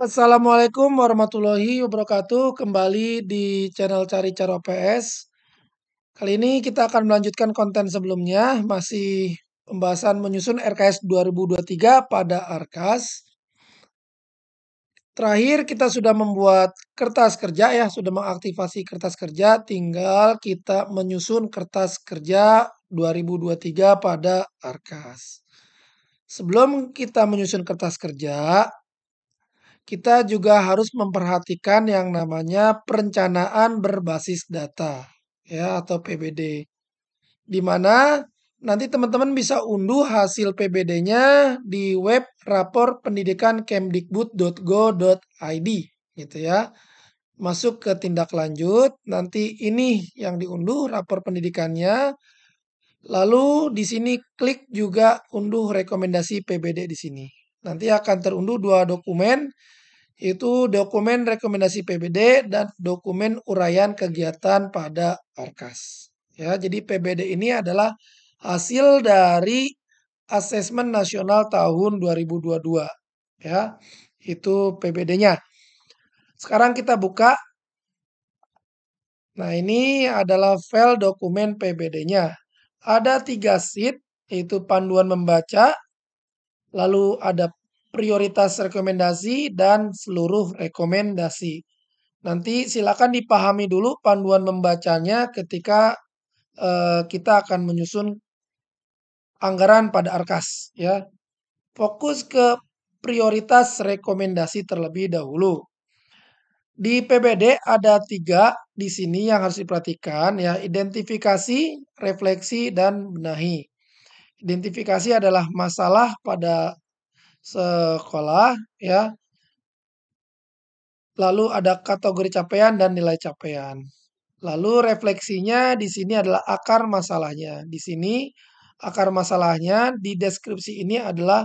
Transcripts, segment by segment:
Assalamualaikum warahmatullahi wabarakatuh. Kembali di channel Cari Cara ps Kali ini kita akan melanjutkan konten sebelumnya, masih pembahasan menyusun RKS 2023 pada Arkas. Terakhir kita sudah membuat kertas kerja ya, sudah mengaktifasi kertas kerja, tinggal kita menyusun kertas kerja 2023 pada Arkas. Sebelum kita menyusun kertas kerja, kita juga harus memperhatikan yang namanya perencanaan berbasis data ya atau PBD. Di mana nanti teman-teman bisa unduh hasil PBD-nya di web rapor pendidikan kemdikbud.go.id gitu ya. Masuk ke tindak lanjut, nanti ini yang diunduh rapor pendidikannya. Lalu di sini klik juga unduh rekomendasi PBD di sini. Nanti akan terunduh dua dokumen itu dokumen rekomendasi PBD dan dokumen uraian kegiatan pada Arkas. Ya, jadi PBD ini adalah hasil dari asesmen nasional tahun 2022. Ya, itu PBD-nya. Sekarang kita buka. Nah, ini adalah file dokumen PBD-nya. Ada tiga sheet, yaitu panduan membaca, lalu ada prioritas rekomendasi, dan seluruh rekomendasi. Nanti silakan dipahami dulu panduan membacanya ketika eh, kita akan menyusun anggaran pada Arkas ya. Fokus ke prioritas rekomendasi terlebih dahulu. Di PBD ada tiga di sini yang harus diperhatikan ya, identifikasi, refleksi, dan benahi. Identifikasi adalah masalah pada sekolah ya. Lalu ada kategori capaian dan nilai capaian. Lalu refleksinya di sini adalah akar masalahnya. Di sini akar masalahnya di deskripsi ini adalah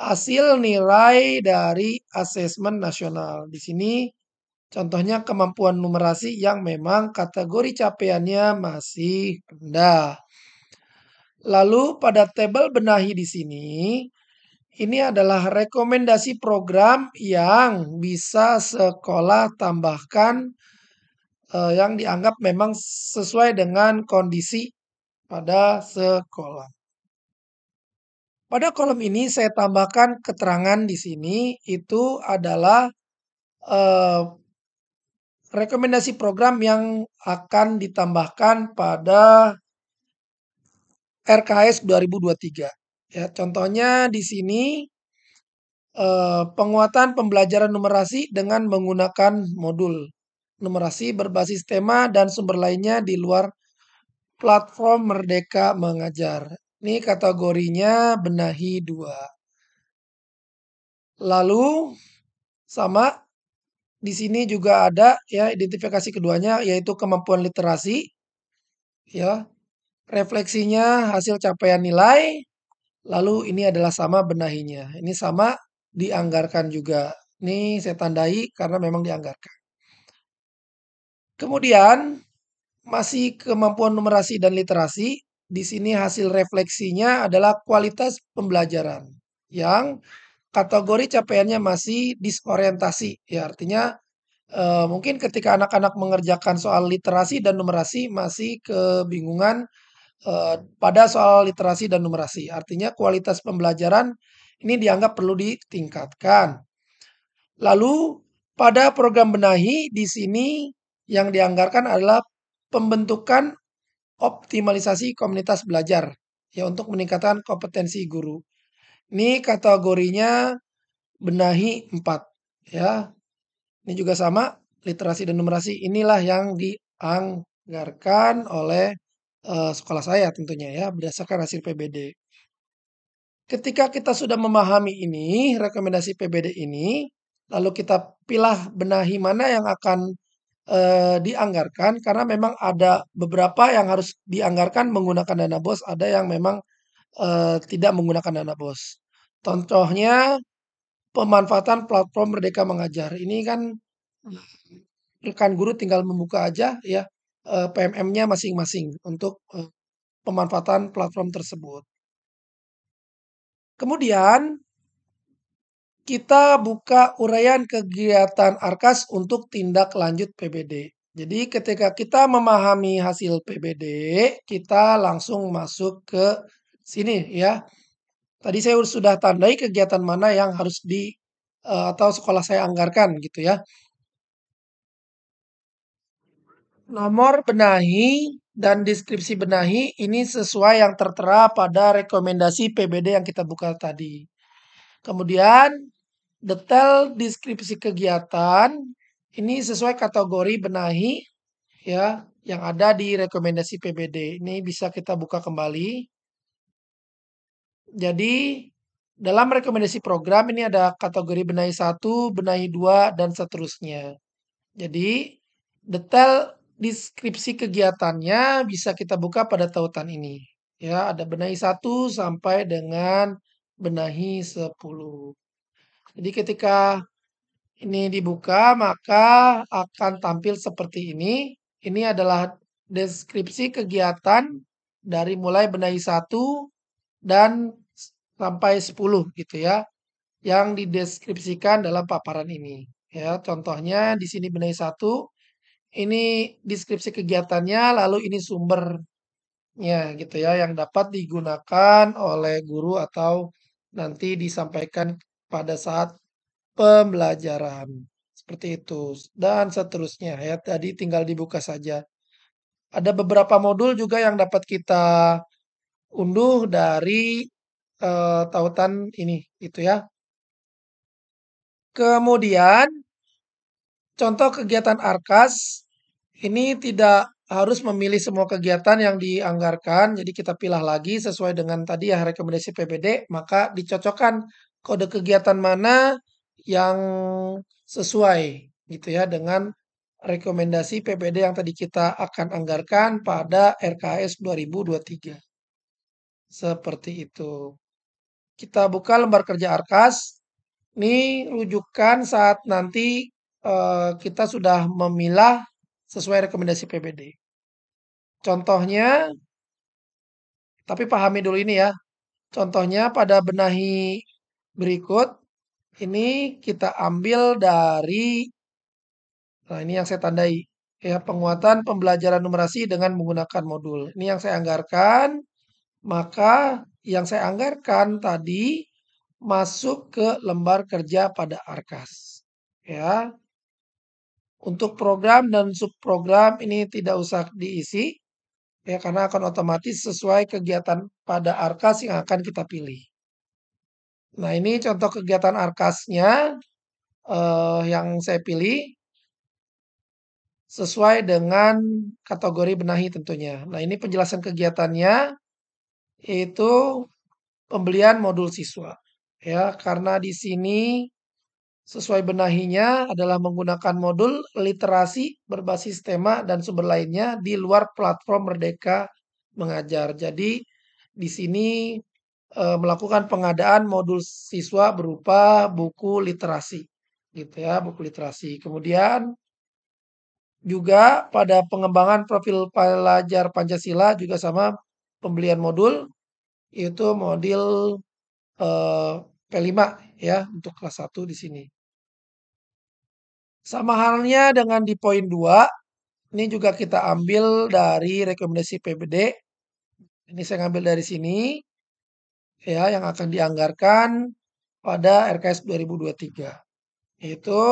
hasil nilai dari asesmen nasional. Di sini contohnya kemampuan numerasi yang memang kategori capaiannya masih rendah. Lalu pada tabel benahi di sini ini adalah rekomendasi program yang bisa sekolah tambahkan eh, yang dianggap memang sesuai dengan kondisi pada sekolah. Pada kolom ini saya tambahkan keterangan di sini itu adalah eh, rekomendasi program yang akan ditambahkan pada RKS 2023. Ya, contohnya di sini eh, penguatan pembelajaran numerasi dengan menggunakan modul numerasi berbasis tema dan sumber lainnya di luar platform Merdeka Mengajar. Ini kategorinya benahi dua. Lalu sama di sini juga ada ya identifikasi keduanya yaitu kemampuan literasi ya refleksinya hasil capaian nilai Lalu ini adalah sama benahinya. Ini sama dianggarkan juga. Ini saya tandai karena memang dianggarkan. Kemudian masih kemampuan numerasi dan literasi. Di sini hasil refleksinya adalah kualitas pembelajaran yang kategori capaiannya masih disorientasi. Ya artinya eh, mungkin ketika anak-anak mengerjakan soal literasi dan numerasi masih kebingungan Eh, pada soal literasi dan numerasi. Artinya kualitas pembelajaran ini dianggap perlu ditingkatkan. Lalu pada program benahi di sini yang dianggarkan adalah pembentukan optimalisasi komunitas belajar ya untuk meningkatkan kompetensi guru. Ini kategorinya benahi 4 ya. Ini juga sama literasi dan numerasi inilah yang dianggarkan oleh Eh, sekolah saya tentunya ya, berdasarkan hasil PBD. Ketika kita sudah memahami ini, rekomendasi PBD ini, lalu kita pilih benahi mana yang akan, e, dianggarkan karena memang ada beberapa yang harus dianggarkan menggunakan dana BOS, ada yang memang, e, tidak menggunakan dana BOS. Contohnya, pemanfaatan platform Merdeka Mengajar. Ini kan hmm. rekan guru tinggal membuka aja ya, Eh, PMM-nya masing-masing untuk eh, pemanfaatan platform tersebut. Kemudian kita buka uraian kegiatan Arkas untuk tindak lanjut PBD. Jadi ketika kita memahami hasil PBD, kita langsung masuk ke sini ya. Tadi saya sudah tandai kegiatan mana yang harus di eh, atau sekolah saya anggarkan gitu ya. Nomor benahi dan deskripsi benahi ini sesuai yang tertera pada rekomendasi PBD yang kita buka tadi. Kemudian detail deskripsi kegiatan ini sesuai kategori benahi ya yang ada di rekomendasi PBD. Ini bisa kita buka kembali. Jadi dalam rekomendasi program ini ada kategori benahi satu, benahi dua dan seterusnya. Jadi detail deskripsi kegiatannya bisa kita buka pada tautan ini. Ya, ada benahi 1 sampai dengan benahi 10. Jadi ketika ini dibuka maka akan tampil seperti ini. Ini adalah deskripsi kegiatan dari mulai benahi 1 dan sampai 10 gitu ya yang dideskripsikan dalam paparan ini. Ya, contohnya di sini benahi 1 ini deskripsi kegiatannya, lalu ini sumbernya gitu ya yang dapat digunakan oleh guru atau nanti disampaikan pada saat pembelajaran. Seperti itu dan seterusnya ya. Tadi tinggal dibuka saja. Ada beberapa modul juga yang dapat kita unduh dari uh, tautan ini itu ya. Kemudian contoh kegiatan arkas ini tidak harus memilih semua kegiatan yang dianggarkan, jadi kita pilih lagi sesuai dengan tadi ya rekomendasi PBD, maka dicocokkan kode kegiatan mana yang sesuai gitu ya dengan rekomendasi PBD yang tadi kita akan anggarkan pada RKS 2023. Seperti itu. Kita buka lembar kerja Arkas. Ini rujukan saat nanti uh, kita sudah memilah sesuai rekomendasi PBD. Contohnya, tapi pahami dulu ini ya. Contohnya pada benahi berikut, ini kita ambil dari, nah ini yang saya tandai, ya penguatan pembelajaran numerasi dengan menggunakan modul. Ini yang saya anggarkan, maka yang saya anggarkan tadi masuk ke lembar kerja pada Arkas. Ya, untuk program dan subprogram ini tidak usah diisi ya karena akan otomatis sesuai kegiatan pada arkas yang akan kita pilih. Nah, ini contoh kegiatan arkasnya eh, yang saya pilih sesuai dengan kategori benahi tentunya. Nah, ini penjelasan kegiatannya yaitu pembelian modul siswa. Ya, karena di sini sesuai benahinya adalah menggunakan modul literasi berbasis tema dan sumber lainnya di luar platform Merdeka Mengajar. Jadi di sini e, melakukan pengadaan modul siswa berupa buku literasi gitu ya, buku literasi. Kemudian juga pada pengembangan profil pelajar Pancasila juga sama pembelian modul yaitu modul e, eh, P5 ya untuk kelas 1 di sini. Sama halnya dengan di poin 2, ini juga kita ambil dari rekomendasi PBD. Ini saya ngambil dari sini, ya yang akan dianggarkan pada RKS 2023, yaitu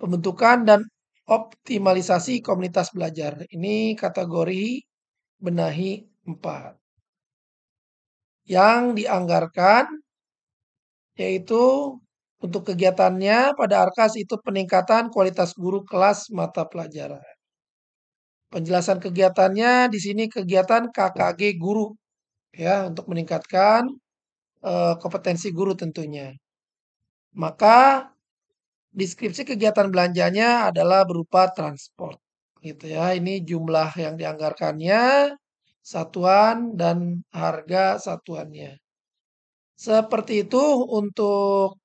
pembentukan dan optimalisasi komunitas belajar. Ini kategori benahi 4. Yang dianggarkan yaitu untuk kegiatannya pada Arkas itu peningkatan kualitas guru kelas mata pelajaran. Penjelasan kegiatannya di sini kegiatan KKG guru ya untuk meningkatkan uh, kompetensi guru tentunya. Maka deskripsi kegiatan belanjanya adalah berupa transport gitu ya. Ini jumlah yang dianggarkannya, satuan dan harga satuannya. Seperti itu untuk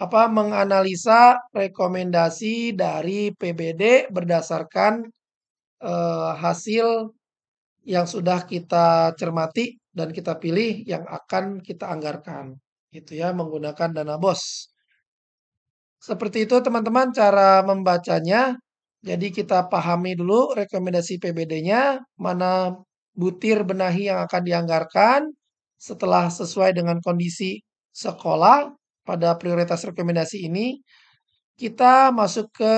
apa menganalisa rekomendasi dari PBD berdasarkan eh, hasil yang sudah kita cermati dan kita pilih yang akan kita anggarkan itu ya menggunakan dana bos. Seperti itu teman-teman cara membacanya. Jadi kita pahami dulu rekomendasi PBD-nya, mana butir benahi yang akan dianggarkan setelah sesuai dengan kondisi sekolah pada prioritas rekomendasi ini kita masuk ke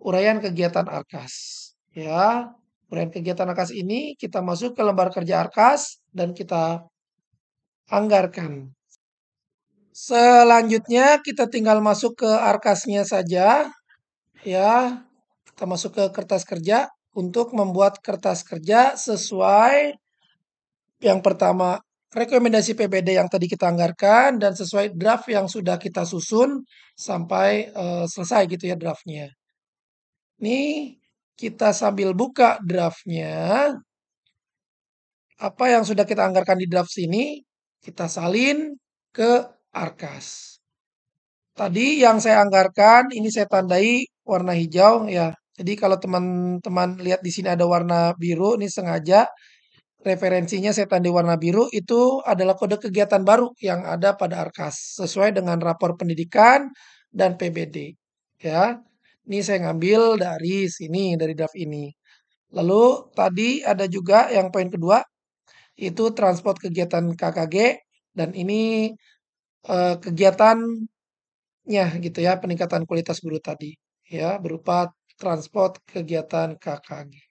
uraian kegiatan Arkas. Ya, uraian kegiatan Arkas ini kita masuk ke lembar kerja Arkas dan kita anggarkan. Selanjutnya kita tinggal masuk ke Arkasnya saja. Ya, kita masuk ke kertas kerja untuk membuat kertas kerja sesuai yang pertama rekomendasi PBD yang tadi kita anggarkan dan sesuai draft yang sudah kita susun sampai uh, selesai gitu ya draftnya. Ini kita sambil buka draftnya, apa yang sudah kita anggarkan di draft sini kita salin ke Arkas. Tadi yang saya anggarkan ini saya tandai warna hijau ya. Jadi kalau teman-teman lihat di sini ada warna biru ini sengaja Referensinya setan di warna biru itu adalah kode kegiatan baru yang ada pada Arkas sesuai dengan rapor pendidikan dan PBD. Ya, ini saya ngambil dari sini dari draft ini. Lalu tadi ada juga yang poin kedua itu transport kegiatan KKG dan ini eh, kegiatannya gitu ya peningkatan kualitas guru tadi ya berupa transport kegiatan KKG.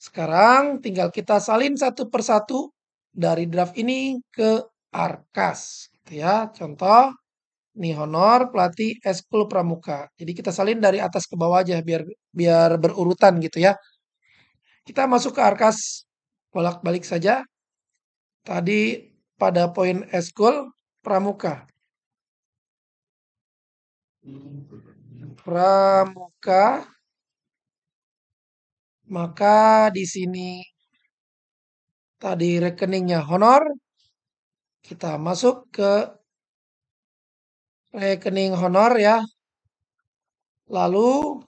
Sekarang tinggal kita salin satu persatu dari draft ini ke Arkas. Gitu ya. Contoh, nih honor pelatih Eskul Pramuka. Jadi kita salin dari atas ke bawah aja biar biar berurutan gitu ya. Kita masuk ke Arkas bolak-balik saja. Tadi pada poin Eskul Pramuka. Pramuka maka di sini tadi rekeningnya honor. Kita masuk ke rekening honor ya. Lalu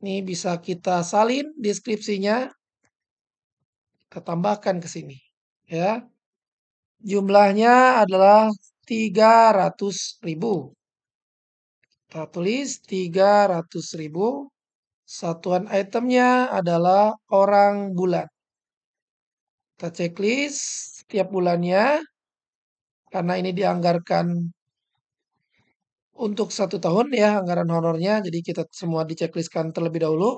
ini bisa kita salin deskripsinya. Kita tambahkan ke sini ya. Jumlahnya adalah 300.000. Kita tulis 300.000 Satuan itemnya adalah orang bulan. Kita checklist setiap bulannya. Karena ini dianggarkan untuk satu tahun ya anggaran honornya. Jadi kita semua diceklistkan terlebih dahulu.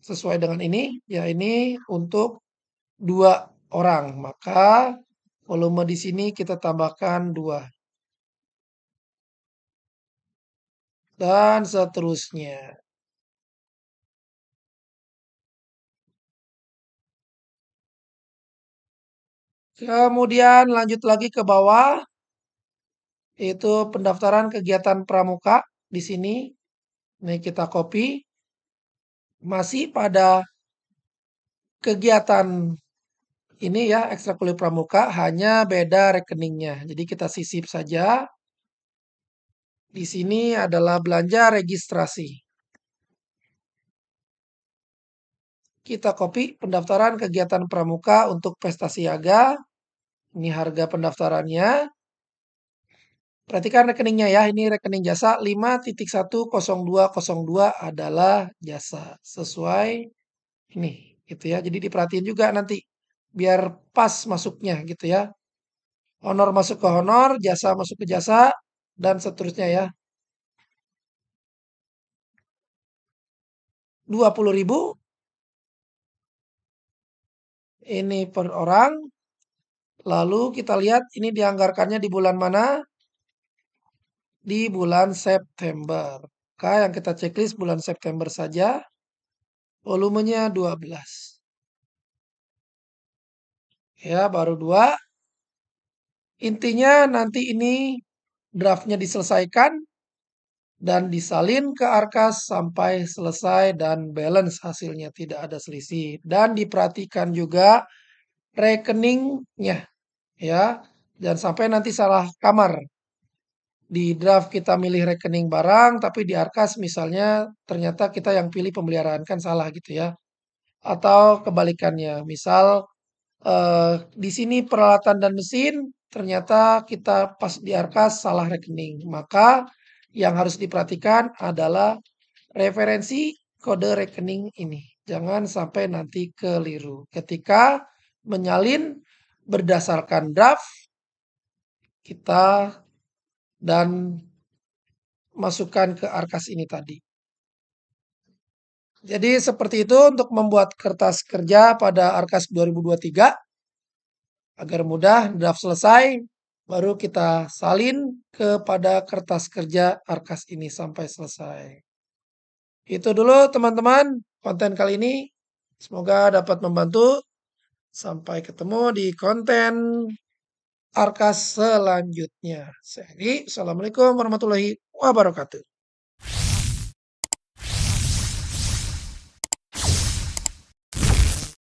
Sesuai dengan ini, ya ini untuk dua orang. Maka volume di sini kita tambahkan dua. dan seterusnya. Kemudian lanjut lagi ke bawah, yaitu pendaftaran kegiatan pramuka di sini. Ini kita copy. Masih pada kegiatan ini ya, ekstrakulir pramuka, hanya beda rekeningnya. Jadi kita sisip saja. Di sini adalah belanja registrasi. Kita copy pendaftaran kegiatan pramuka untuk pesta siaga ini harga pendaftarannya. Perhatikan rekeningnya ya, ini rekening jasa 5.10202 adalah jasa sesuai ini gitu ya. Jadi diperhatiin juga nanti biar pas masuknya gitu ya. Honor masuk ke honor, jasa masuk ke jasa dan seterusnya ya. 20.000 ini per orang Lalu kita lihat ini dianggarkannya di bulan mana? Di bulan September. Oke, yang kita checklist bulan September saja. Volumenya 12. Ya, baru dua Intinya nanti ini draftnya diselesaikan dan disalin ke Arkas sampai selesai dan balance hasilnya tidak ada selisih. Dan diperhatikan juga rekeningnya ya. Dan sampai nanti salah kamar. Di draft kita milih rekening barang, tapi di arkas misalnya ternyata kita yang pilih pemeliharaan kan salah gitu ya. Atau kebalikannya, misal eh, di sini peralatan dan mesin ternyata kita pas di arkas salah rekening. Maka yang harus diperhatikan adalah referensi kode rekening ini. Jangan sampai nanti keliru. Ketika menyalin berdasarkan draft kita dan masukkan ke arkas ini tadi. Jadi seperti itu untuk membuat kertas kerja pada Arkas 2023. Agar mudah draft selesai, baru kita salin kepada kertas kerja Arkas ini sampai selesai. Itu dulu teman-teman konten kali ini. Semoga dapat membantu. Sampai ketemu di konten Arkas selanjutnya. Saya Assalamualaikum warahmatullahi wabarakatuh.